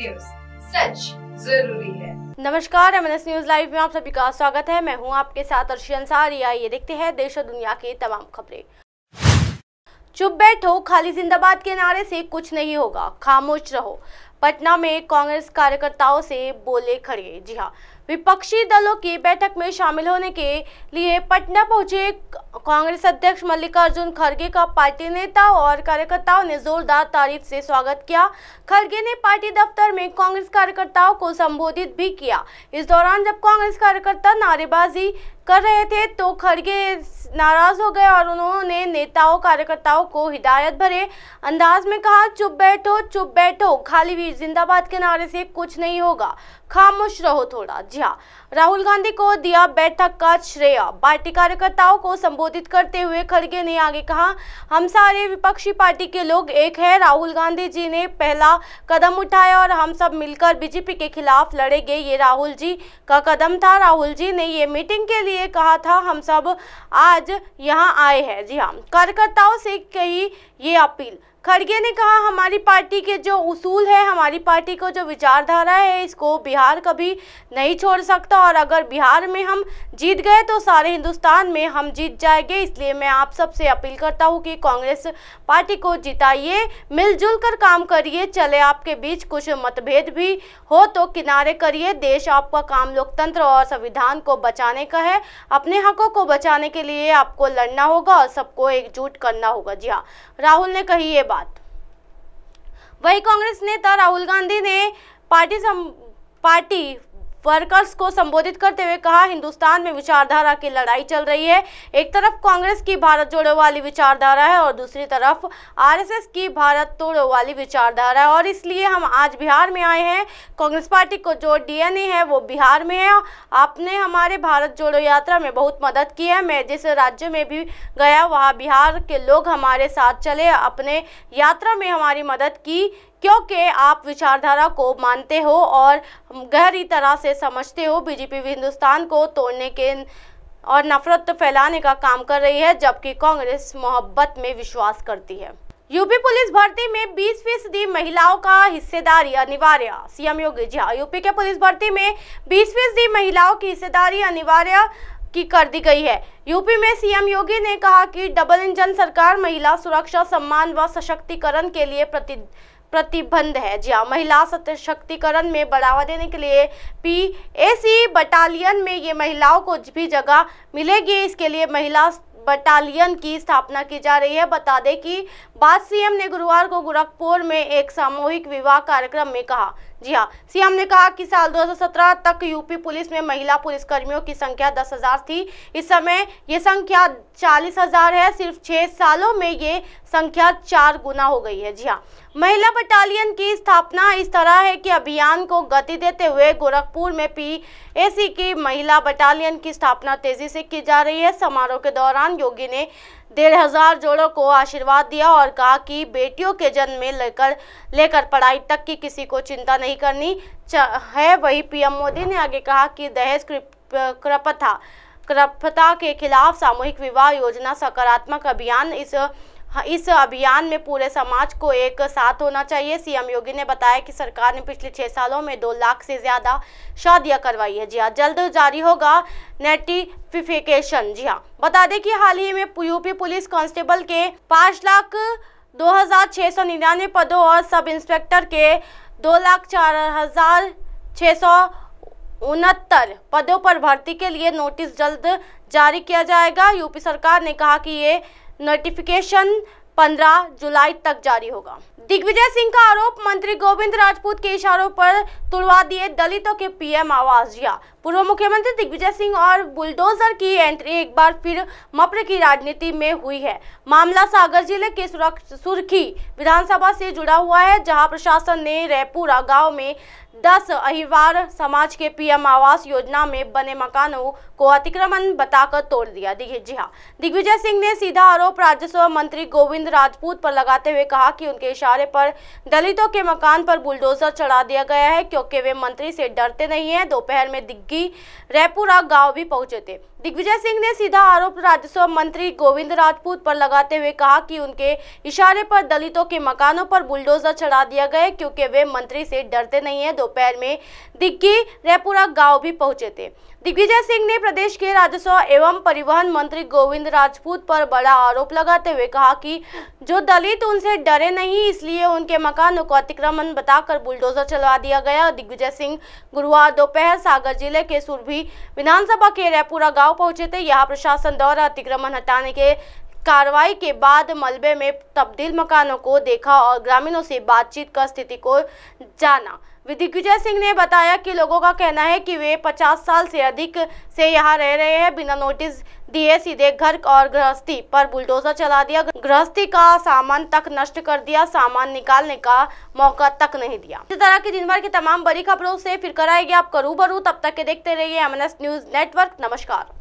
news सच जरूरी है नमस्कार एम न्यूज लाइव में आप सभी का स्वागत है मैं हूं आपके साथ अर्शी अंसारी आइए देखते हैं देश और दुनिया की तमाम खबरें चुप बैठो खाली जिंदाबाद के नारे से कुछ नहीं होगा खामोश रहो पटना में कांग्रेस कार्यकर्ताओं से बोले खड़े जी हाँ विपक्षी दलों की बैठक में शामिल होने के लिए पटना पहुंचे कांग्रेस अध्यक्ष मल्लिकार्जुन खड़गे का पार्टी नेता और कार्यकर्ताओं ने जोरदार तारीफ से स्वागत किया खड़गे ने पार्टी दफ्तर में कांग्रेस कार्यकर्ताओं को संबोधित भी किया इस दौरान जब कांग्रेस कार्यकर्ता नारेबाजी कर रहे थे तो खड़गे नाराज हो गए और उन्होंने नेताओं कार्यकर्ताओं को हिदायत भरे अंदाज में कहा चुप बैठो चुप बैठो खाली भी जिंदाबाद के नारे से कुछ नहीं होगा खामोश रहो थोड़ा जी हाँ राहुल गांधी को दिया बैठक का श्रेय पार्टी कार्यकर्ताओं को संबोधित करते हुए खड़गे ने आगे कहा हम सारे विपक्षी पार्टी के लोग एक है राहुल गांधी जी ने पहला कदम उठाया और हम सब मिलकर बीजेपी के खिलाफ लड़ेंगे ये राहुल जी का कदम था राहुल जी ने ये मीटिंग के लिए कहा था हम सब आज यहाँ आए हैं जी हाँ कार्यकर्ताओं से कही ये अपील खड़गे ने कहा हमारी पार्टी के जो उसूल है हमारी पार्टी को जो विचारधारा है इसको बिहार कभी नहीं छोड़ सकता और अगर बिहार में हम जीत गए तो सारे हिंदुस्तान में हम जीत जाएंगे इसलिए मैं आप सबसे अपील करता हूँ कि कांग्रेस पार्टी को जिताइए मिलजुल कर काम करिए चले आपके बीच कुछ मतभेद भी हो तो किनारे करिए देश आपका काम लोकतंत्र और संविधान को बचाने का है अपने हकों को बचाने के लिए आपको लड़ना होगा और सबको एकजुट करना होगा जी हाँ राहुल ने कही ये बात शुरुआत वही कांग्रेस नेता राहुल गांधी ने पार्टी सम, पार्टी वर्कर्स को संबोधित करते हुए कहा हिंदुस्तान में विचारधारा की लड़ाई चल रही है एक तरफ कांग्रेस की भारत जोड़ो वाली विचारधारा है और दूसरी तरफ आरएसएस की भारत तोड़ो वाली विचारधारा है और इसलिए हम आज बिहार में आए हैं कांग्रेस पार्टी को जो डी है वो बिहार में है आपने हमारे भारत जोड़ो यात्रा में बहुत मदद की है मैं जिस राज्य में भी गया वहाँ बिहार के लोग हमारे साथ चले अपने यात्रा में हमारी मदद की क्योंकि आप विचारधारा को मानते हो और गहरी तरह से समझते हो बीजेपी हिंदुस्तान को तोड़ने के और नफरत फैलाने का काम कर रही है जबकि कांग्रेस मोहब्बत में विश्वास करती है यूपी पुलिस भर्ती में 20 फीसदी महिलाओं का हिस्सेदारी अनिवार्य सीएम योगी जी हाँ यूपी के पुलिस भर्ती में 20 फीसदी महिलाओं की हिस्सेदारी अनिवार्य की कर दी गई है यूपी में सीएम योगी ने कहा कि डबल इंजन सरकार महिला सुरक्षा सम्मान व सशक्तिकरण के लिए प्रति प्रतिबंध है जी हाँ महिला सशक्तिकरण में बढ़ावा देने के लिए पी बटालियन में ये महिलाओं को भी जगह मिलेगी इसके लिए महिला बटालियन की स्थापना की जा रही है बता दें कि बात सीएम ने गुरुवार को गोरखपुर में एक सामूहिक विवाह कार्यक्रम में कहा जी हाँ सीएम ने कहा कि साल 2017 तक यूपी पुलिस में महिला पुलिसकर्मियों की संख्या दस हजार थी इस समय ये संख्या चालीस हजार है सिर्फ छह सालों में ये संख्या चार गुना हो गई है जी हाँ महिला बटालियन की स्थापना इस तरह है कि अभियान को गति देते हुए गोरखपुर में पी एसी की महिला बटालियन की स्थापना तेजी से की जा रही है समारोह के दौरान योगी ने डेढ़ हजार जोड़ों को आशीर्वाद दिया और और कहा कि बेटियों के जन्म में लेकर लेकर पढ़ाई तक की किसी को चिंता नहीं करनी है वही पीएम मोदी ने आगे कहा कि दहेज कृपथा कृपथा के खिलाफ सामूहिक विवाह योजना सकारात्मक अभियान इस हाँ, इस अभियान में पूरे समाज को एक साथ होना चाहिए सीएम योगी ने बताया कि सरकार ने पिछले छह सालों में दो लाख से ज़्यादा शादियां करवाई है जी हाँ जल्द जारी होगा नेटिफिकेशन जी हाँ बता दें कि हाल ही में यूपी पुलिस कांस्टेबल के पाँच लाख दो हज़ार छह सौ निन्यानवे पदों और सब इंस्पेक्टर के दो लाख चार हज़ार छह सौ उनहत्तर पदों पर भर्ती के लिए नोटिस जल्द जारी किया जाएगा यूपी सरकार ने कहा कि ये नोटिफिकेशन 15 जुलाई तक जारी होगा दिग्विजय सिंह का आरोप मंत्री गोविंद राजपूत के इशारों पर तुड़वा दिए दलितों के पीएम आवास या पूर्व मुख्यमंत्री दिग्विजय सिंह और बुलडोजर की एंट्री एक बार फिर मप्र की राजनीति में हुई है मामला सागर जिले के सुरखी विधानसभा से जुड़ा हुआ है जहां प्रशासन ने रैपुरा गांव में 10 अहिवार समाज के पीएम आवास योजना में बने मकानों को अतिक्रमण बताकर तोड़ दिया जी हाँ दिग्विजय सिंह ने सीधा आरोप राजस्व मंत्री गोविंद राजपूत पर लगाते हुए कहा कि उनके इशारे पर दलितों के मकान पर बुलडोजर चढ़ा दिया गया है क्योंकि वे मंत्री से डरते नहीं है दोपहर में दिग्विजय जबकि रैपुरा गांव भी पहुंचे थे दिग्विजय सिंह ने सीधा आरोप राजस्व मंत्री गोविंद राजपूत पर लगाते हुए कहा कि उनके इशारे पर दलितों के मकानों पर बुलडोजर चढ़ा दिया गया क्योंकि वे मंत्री से डरते नहीं है दोपहर में दिग्गी रेपुरा गांव भी पहुंचे थे दिग्विजय सिंह ने प्रदेश के राजस्व एवं परिवहन मंत्री गोविंद राजपूत पर बड़ा आरोप लगाते हुए कहा कि जो दलित उनसे डरे नहीं इसलिए उनके मकानों को अतिक्रमण बताकर बुलडोजर चलवा दिया गया दिग्विजय सिंह गुरुवार दोपहर सागर जिले के सुरभि विधानसभा के रेपुरा गांव पहुंचे थे यहाँ प्रशासन द्वारा अतिक्रमण हटाने के कार्रवाई के बाद मलबे में तब्दील मकानों को देखा और ग्रामीणों से बातचीत कर स्थिति को जाना दिग्विजय सिंह ने बताया कि लोगों का कहना है कि वे 50 साल से अधिक से यहाँ रह रहे हैं बिना नोटिस दिए सीधे घर और गृहस्थी पर बुलडोजर चला दिया गृहस्थी का सामान तक नष्ट कर दिया सामान निकालने का मौका तक नहीं दिया इसी तरह की दिन भर की तमाम बड़ी खबरों से फिर कराएगी आपका रूबरू तब तक के देखते रहिए एम न्यूज नेटवर्क नमस्कार